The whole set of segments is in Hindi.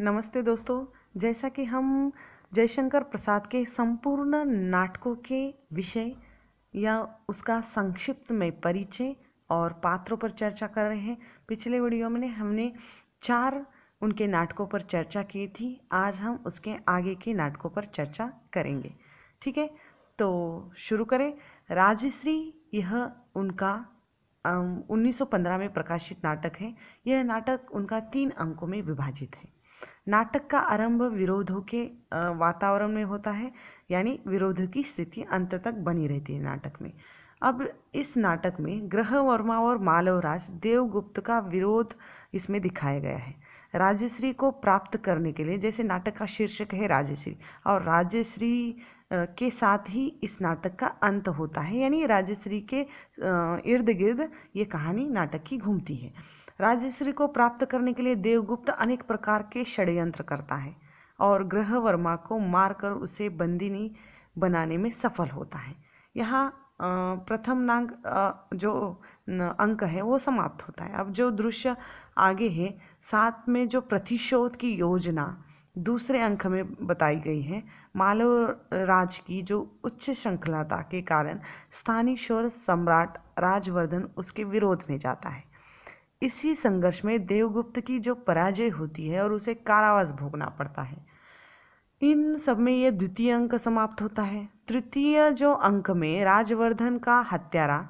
नमस्ते दोस्तों जैसा कि हम जयशंकर प्रसाद के संपूर्ण नाटकों के विषय या उसका संक्षिप्त में परिचय और पात्रों पर चर्चा कर रहे हैं पिछले वीडियो में हमने चार उनके नाटकों पर चर्चा की थी आज हम उसके आगे के नाटकों पर चर्चा करेंगे ठीक है तो शुरू करें राजश्री यह उनका उन्नीस में प्रकाशित नाटक है यह नाटक उनका तीन अंकों में विभाजित है नाटक का आरंभ विरोधों के वातावरण में होता है यानी विरोध की स्थिति अंत तक बनी रहती है नाटक में अब इस नाटक में ग्रह वर्मा और मालवराज देवगुप्त का विरोध इसमें दिखाया गया है राजश्री को प्राप्त करने के लिए जैसे नाटक का शीर्षक है राजश्री और राजश्री के साथ ही इस नाटक का अंत होता है यानी राजश्री के इर्द गिर्द ये कहानी नाटक की घूमती है राजश्री को प्राप्त करने के लिए देवगुप्त अनेक प्रकार के षड्यंत्र करता है और वर्मा को मारकर उसे बंदिनी बनाने में सफल होता है यहाँ प्रथम नांग जो अंक है वो समाप्त होता है अब जो दृश्य आगे है साथ में जो प्रतिशोध की योजना दूसरे अंक में बताई गई है मालव राज की जो उच्च श्रृंखलाता के कारण स्थानीय शोर सम्राट राजवर्धन उसके विरोध में जाता है इसी संघर्ष में देवगुप्त की जो पराजय होती है और उसे कारावास भोगना पड़ता है इन सब में ये द्वितीय अंक समाप्त होता है तृतीय जो अंक में राजवर्धन का हत्यारा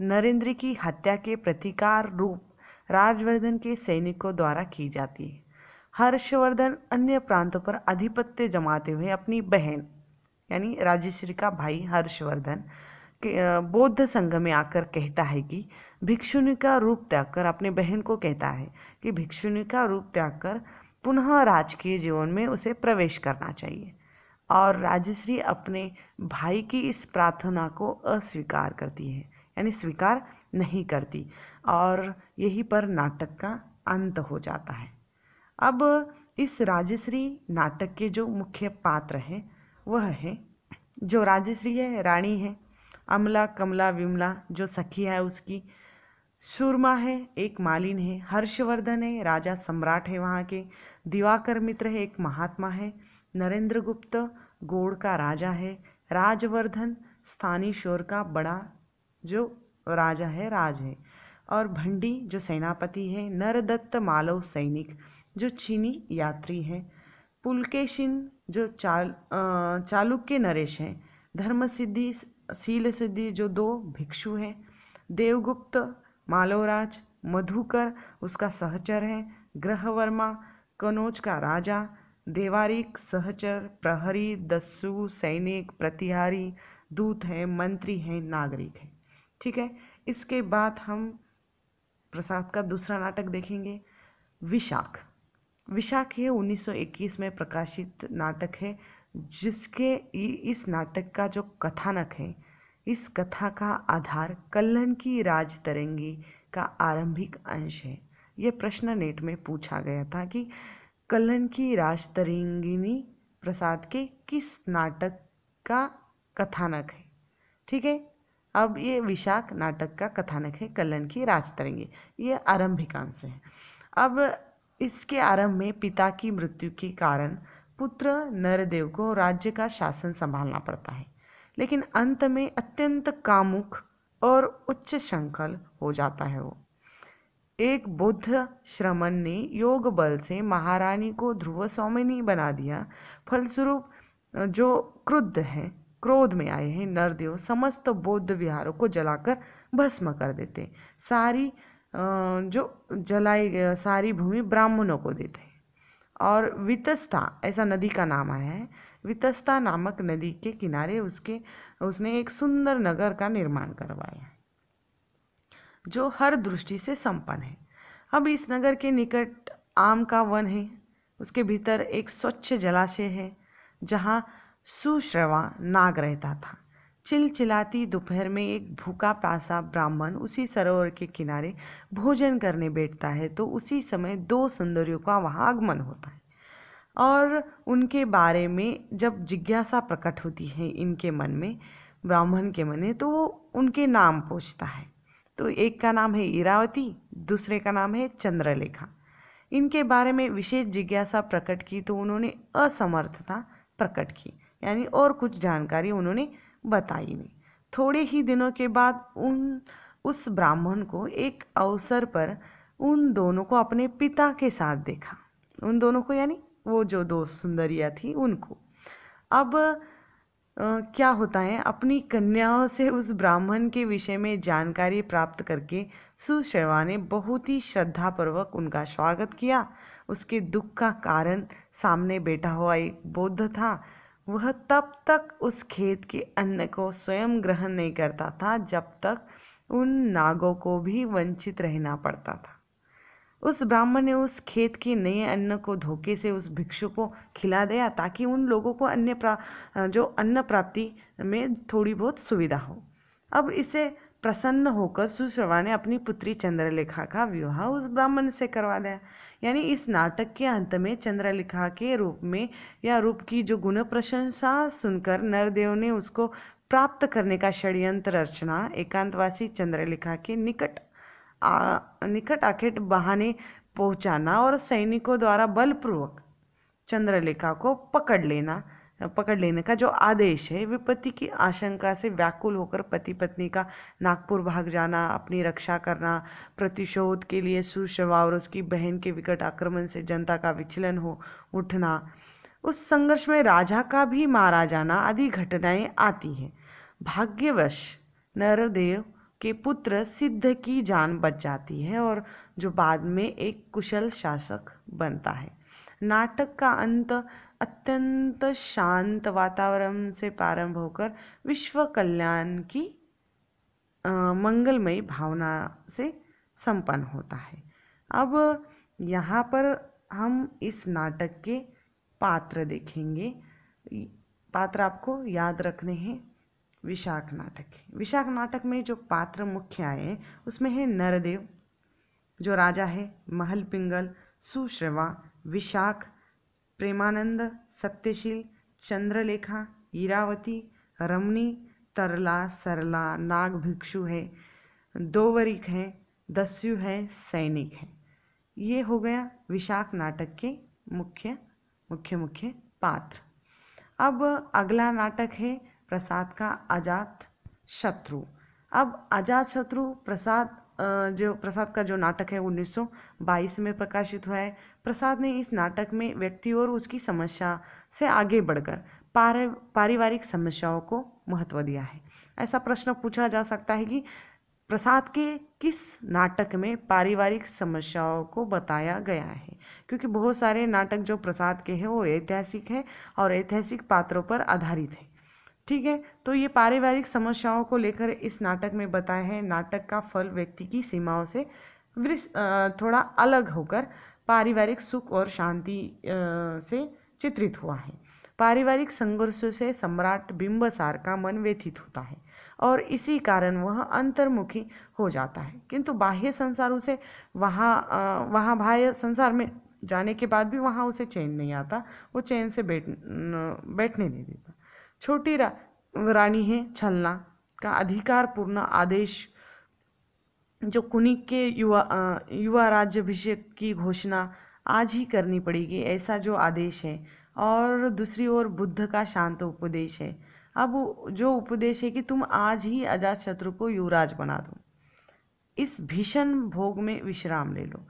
नरेंद्र की हत्या के प्रतिकार रूप राजवर्धन के सैनिकों द्वारा की जाती है हर्षवर्धन अन्य प्रांतों पर आधिपत्य जमाते हुए अपनी बहन यानी राजेश्वरी का भाई हर्षवर्धन बौद्ध संघ में आकर कहता है कि भिक्षुनी का रूप त्याग कर अपने बहन को कहता है कि भिक्षुनी का रूप त्याग कर पुनः राजकीय जीवन में उसे प्रवेश करना चाहिए और राजश्री अपने भाई की इस प्रार्थना को अस्वीकार करती है यानी स्वीकार नहीं करती और यही पर नाटक का अंत हो जाता है अब इस राजश्री नाटक के जो मुख्य पात्र हैं वह है जो राजश्री है रानी है अमला कमला विमला जो सखी है उसकी सूरमा है एक मालिन है हर्षवर्धन है राजा सम्राट है वहाँ के दिवाकर मित्र है एक महात्मा है नरेंद्र गुप्त गोड़ का राजा है राजवर्धन स्थानीय शोर का बड़ा जो राजा है राज है और भंडी जो सेनापति है नरदत्त मालव सैनिक जो चीनी यात्री है पुलकेशिन जो चाल चालुक्य नरेश हैं सिद्धि शील सिद्धि जो दो भिक्षु हैं देवगुप्त मालवराज मधुकर उसका सहचर है ग्रहवर्मा कनौज का राजा देवारिक सहचर प्रहरी दस्यु सैनिक प्रतिहारी दूत है मंत्री हैं नागरिक है ठीक है इसके बाद हम प्रसाद का दूसरा नाटक देखेंगे विशाख विशाख ये 1921 में प्रकाशित नाटक है जिसके इस नाटक का जो कथानक है इस कथा का आधार कल्लन की राज तरंगी का आरंभिक अंश है यह प्रश्न नेट में पूछा गया था कि कल्लन की राज तरंगिनी प्रसाद के किस नाटक का कथानक है ठीक है अब ये विशाख नाटक का कथानक है कल्लन की राज तरंगी ये आरंभिकांश है अब इसके आरंभ में पिता की मृत्यु के कारण पुत्र नरदेव को राज्य का शासन संभालना पड़ता है लेकिन अंत में अत्यंत कामुक और उच्च शंकल हो जाता है वो एक बुद्ध श्रमण ने योग बल से महारानी को ध्रुव सौमिनी बना दिया फलस्वरूप जो क्रुद्ध हैं क्रोध में आए हैं नरदेव समस्त बौद्ध विहारों को जलाकर भस्म कर देते सारी जो जलाई सारी भूमि ब्राह्मणों को देते और वितस्ता ऐसा नदी का नाम आया है वितस्ता नामक नदी के किनारे उसके उसने एक सुंदर नगर का निर्माण करवाया जो हर दृष्टि से संपन्न है अब इस नगर के निकट आम का वन है उसके भीतर एक स्वच्छ जलाशय है जहाँ सुश्रवा नाग रहता था चिलचिलाती दोपहर में एक भूखा प्यासा ब्राह्मण उसी सरोवर के किनारे भोजन करने बैठता है तो उसी समय दो सुंदरियों का वहाँ आगमन होता है और उनके बारे में जब जिज्ञासा प्रकट होती है इनके मन में ब्राह्मण के मन में तो वो उनके नाम पूछता है तो एक का नाम है ईरावती दूसरे का नाम है चंद्रलेखा इनके बारे में विशेष जिज्ञासा प्रकट की तो उन्होंने असमर्थता प्रकट की यानी और कुछ जानकारी उन्होंने बताई नहीं थोड़े ही दिनों के बाद उन उस ब्राह्मण को एक अवसर पर उन दोनों को अपने पिता के साथ देखा उन दोनों को यानी वो जो दो सुंदरिया थी उनको अब आ, क्या होता है अपनी कन्याओं से उस ब्राह्मण के विषय में जानकारी प्राप्त करके सुशर्वा ने बहुत ही श्रद्धापूर्वक उनका स्वागत किया उसके दुख का कारण सामने बैठा हुआ एक बौद्ध था वह तब तक उस खेत के अन्न को स्वयं ग्रहण नहीं करता था जब तक उन नागों को भी वंचित रहना पड़ता था उस ब्राह्मण ने उस खेत के नए अन्न को धोखे से उस भिक्षु को खिला दिया ताकि उन लोगों को अन्य प्रा जो अन्न प्राप्ति में थोड़ी बहुत सुविधा हो अब इसे प्रसन्न होकर सुश्रवा ने अपनी पुत्री चंद्रलेखा का विवाह उस ब्राह्मण से करवा दिया यानी इस नाटक के अंत में चंद्रलेखा के रूप में या रूप की जो गुण प्रशंसा सुनकर नरदेव ने उसको प्राप्त करने का षड्यंत्र रचना एकांतवासी चंद्रलेखा के निकट आ, निकट आखेट बहाने पहुंचाना और सैनिकों द्वारा बलपूर्वक चंद्रलेखा को पकड़ लेना पकड़ लेने का जो आदेश है विपत्ति की आशंका से व्याकुल होकर पति पत्नी का नागपुर भाग जाना अपनी रक्षा करना प्रतिशोध के लिए सुशवा और उसकी बहन के विकट आक्रमण से जनता का विचलन हो उठना उस संघर्ष में राजा का भी मारा जाना आदि घटनाएं आती हैं भाग्यवश नरदेव के पुत्र सिद्ध की जान बच जाती है और जो बाद में एक कुशल शासक बनता है नाटक का अंत अत्यंत शांत वातावरण से प्रारंभ होकर विश्व कल्याण की मंगलमयी भावना से संपन्न होता है अब यहाँ पर हम इस नाटक के पात्र देखेंगे पात्र आपको याद रखने हैं विशाख नाटक विशाख नाटक में जो पात्र मुख्य आए हैं उसमें है नरदेव जो राजा है महल पिंगल सुश्रवा विशाख प्रेमानंद सत्यशील चंद्रलेखा ईरावती रमनी तरला सरला नाग भिक्षु है दोवरिक है दस्यु है सैनिक है ये हो गया विशाख नाटक के मुख्य मुख्य मुख्य पात्र अब अगला नाटक है प्रसाद का अजात शत्रु अब अजात शत्रु प्रसाद जो प्रसाद का जो नाटक है 1922 में प्रकाशित हुआ है प्रसाद ने इस नाटक में व्यक्ति और उसकी समस्या से आगे बढ़कर पार पारिवारिक समस्याओं को महत्व दिया है ऐसा प्रश्न पूछा जा सकता है कि प्रसाद के किस नाटक में पारिवारिक समस्याओं को बताया गया है क्योंकि बहुत सारे नाटक जो प्रसाद के हैं वो ऐतिहासिक है और ऐतिहासिक पात्रों पर आधारित है ठीक है तो ये पारिवारिक समस्याओं को लेकर इस नाटक में बताए हैं नाटक का फल व्यक्ति की सीमाओं से थोड़ा अलग होकर पारिवारिक सुख और शांति से चित्रित हुआ है पारिवारिक संघर्षों से सम्राट बिंबसार का मन व्यथित होता है और इसी कारण वह अंतर्मुखी हो जाता है किंतु बाह्य संसार उसे वहाँ वहाँ बाह्य संसार में जाने के बाद भी वहाँ उसे चैन नहीं आता वो चैन से बैठ बैठने नहीं देता छोटी रा, रानी है छलना का अधिकार पूर्ण आदेश जो कुनिक के युवा युवा राज्यभिषेक की घोषणा आज ही करनी पड़ेगी ऐसा जो आदेश है और दूसरी ओर बुद्ध का शांत उपदेश है अब जो उपदेश है कि तुम आज ही अजात शत्रु को युवराज बना दो इस भीषण भोग में विश्राम ले लो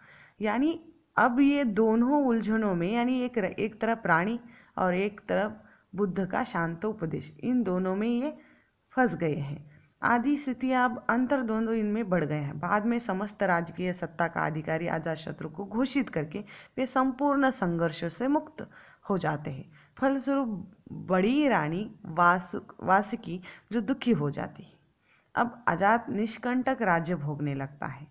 यानी अब ये दोनों उलझनों में यानी एक एक तरफ प्राणी और एक तरफ बुद्ध का शांतोपदेश इन दोनों में ये फंस गए हैं आदि स्थिति अब अंतर दोनों इनमें बढ़ गए हैं बाद में समस्त राजकीय सत्ता का अधिकारी आजाद शत्रु को घोषित करके वे संपूर्ण संघर्ष से मुक्त हो जाते हैं फलस्वरूप बड़ी रानी वास वासुकी जो दुखी हो जाती है अब आजाद निष्कंटक राज्य भोगने लगता है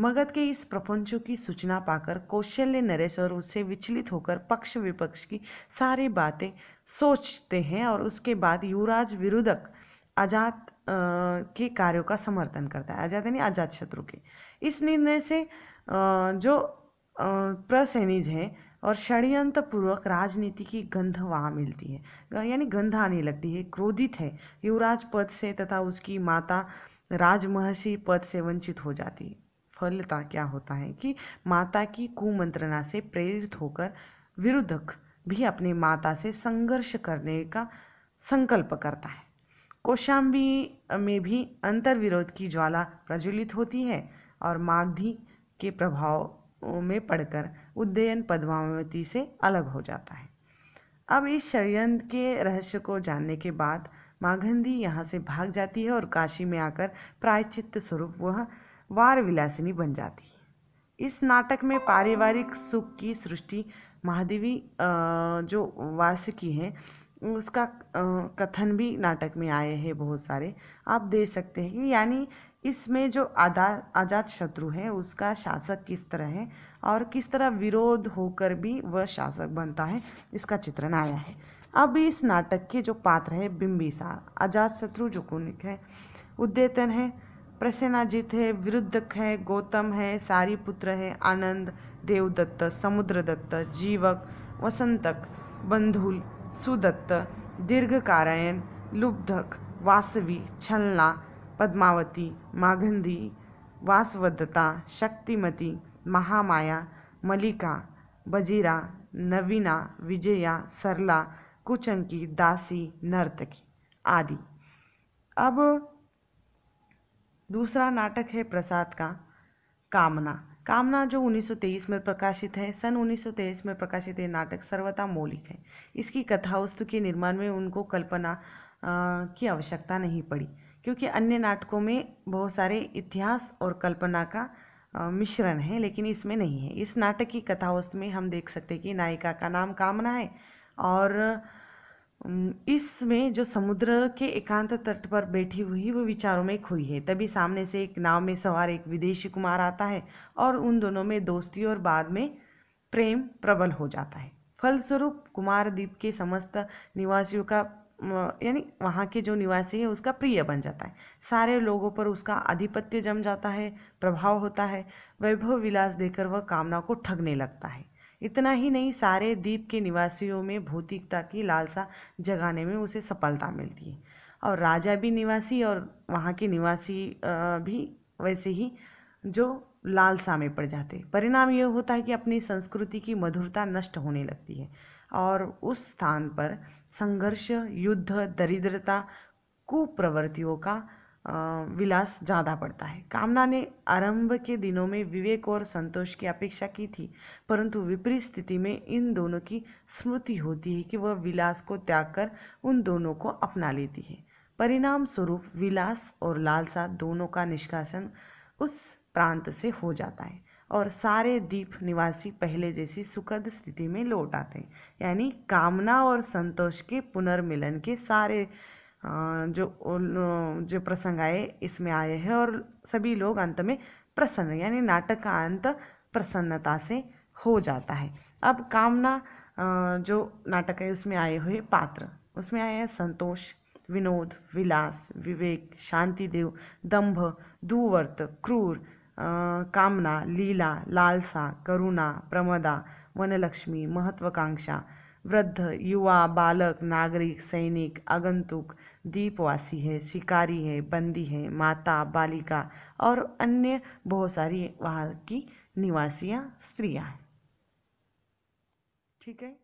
मगध के इस प्रपंचों की सूचना पाकर कौशल्य नरेश और उससे विचलित होकर पक्ष विपक्ष की सारी बातें सोचते हैं और उसके बाद युवराज विरुद्धक आजाद के कार्यों का समर्थन करता है आजाद यानी आजाद शत्रु के इस निर्णय से जो प्रसैनिज हैं और षड्यंत्र पूर्वक राजनीति की गंध वहाँ मिलती है यानी गंध आने लगती है क्रोधित है युवराज पद से तथा उसकी माता राजमहर्षि पद से वंचित हो जाती है फलता क्या होता है कि माता की कुमंत्रणा से प्रेरित होकर विरुद्धक भी अपने माता से संघर्ष करने का संकल्प करता है कौशाम्बी में भी अंतर्विरोध की ज्वाला प्रज्वलित होती है और माग्धी के प्रभाव में पड़कर उद्दयन पद्मावती से अलग हो जाता है अब इस षडयंत्र के रहस्य को जानने के बाद माघंधी यहाँ से भाग जाती है और काशी में आकर प्रायचित्त स्वरूप वह वार विलासिनी बन जाती है इस नाटक में पारिवारिक सुख की सृष्टि महादेवी जो वासकी हैं उसका कथन भी नाटक में आए हैं बहुत सारे आप देख सकते हैं कि यानी इसमें जो आदा आजाद शत्रु है उसका शासक किस तरह है और किस तरह विरोध होकर भी वह शासक बनता है इसका चित्रण आया है अब इस नाटक के जो पात्र है बिम्बिसार आजाद शत्रु जो कुनिक है उद्यतन है प्रसेनाजीत है विरुद्धक है गौतम है सारी पुत्र है आनंद देवदत्त समुद्रदत्त जीवक वसंतक बंधुल सुदत्त दीर्घकारायण लुब्धक वासवी छलना पद्मावती माघंधी वासवदत्ता शक्तिमती महामाया मलिका बजीरा नवीना विजया सरला कुचंकी दासी नर्तकी आदि अब दूसरा नाटक है प्रसाद का कामना कामना जो 1923 में प्रकाशित है सन 1923 में प्रकाशित ये नाटक सर्वथा मौलिक है इसकी कथावस्तु के निर्माण में उनको कल्पना आ, की आवश्यकता नहीं पड़ी क्योंकि अन्य नाटकों में बहुत सारे इतिहास और कल्पना का मिश्रण है लेकिन इसमें नहीं है इस नाटक की कथावस्तु में हम देख सकते हैं कि नायिका का नाम कामना है और इसमें जो समुद्र के एकांत तट पर बैठी हुई वो विचारों में खोई है तभी सामने से एक नाव में सवार एक विदेशी कुमार आता है और उन दोनों में दोस्ती और बाद में प्रेम प्रबल हो जाता है फलस्वरूप कुमार द्वीप के समस्त निवासियों का यानी वहाँ के जो निवासी है उसका प्रिय बन जाता है सारे लोगों पर उसका आधिपत्य जम जाता है प्रभाव होता है वैभव विलास देकर वह कामना को ठगने लगता है इतना ही नहीं सारे द्वीप के निवासियों में भौतिकता की लालसा जगाने में उसे सफलता मिलती है और राजा भी निवासी और वहाँ के निवासी भी वैसे ही जो लालसा में पड़ जाते परिणाम यह होता है कि अपनी संस्कृति की मधुरता नष्ट होने लगती है और उस स्थान पर संघर्ष युद्ध दरिद्रता कुप्रवृत्तियों का विलास ज़्यादा पड़ता है कामना ने आरंभ के दिनों में विवेक और संतोष की अपेक्षा की थी परंतु विपरीत स्थिति में इन दोनों की स्मृति होती है कि वह विलास को त्याग कर उन दोनों को अपना लेती है परिणाम स्वरूप विलास और लालसा दोनों का निष्कासन उस प्रांत से हो जाता है और सारे दीप निवासी पहले जैसी सुखद स्थिति में लौट आते हैं यानी कामना और संतोष के पुनर्मिलन के सारे जो जो प्रसंग आए इसमें आए हैं और सभी लोग अंत में प्रसन्न यानी नाटक का अंत प्रसन्नता से हो जाता है अब कामना जो नाटक है उसमें आए हुए पात्र उसमें आए हैं संतोष विनोद विलास विवेक शांतिदेव दंभ दुवर्त क्रूर कामना लीला लालसा करुणा प्रमदा वनलक्ष्मी महत्वाकांक्षा वृद्ध युवा बालक नागरिक सैनिक आगंतुक द्वीपवासी है शिकारी है बंदी है माता बालिका और अन्य बहुत सारी वहाँ की निवासियाँ स्त्रियाँ हैं ठीक है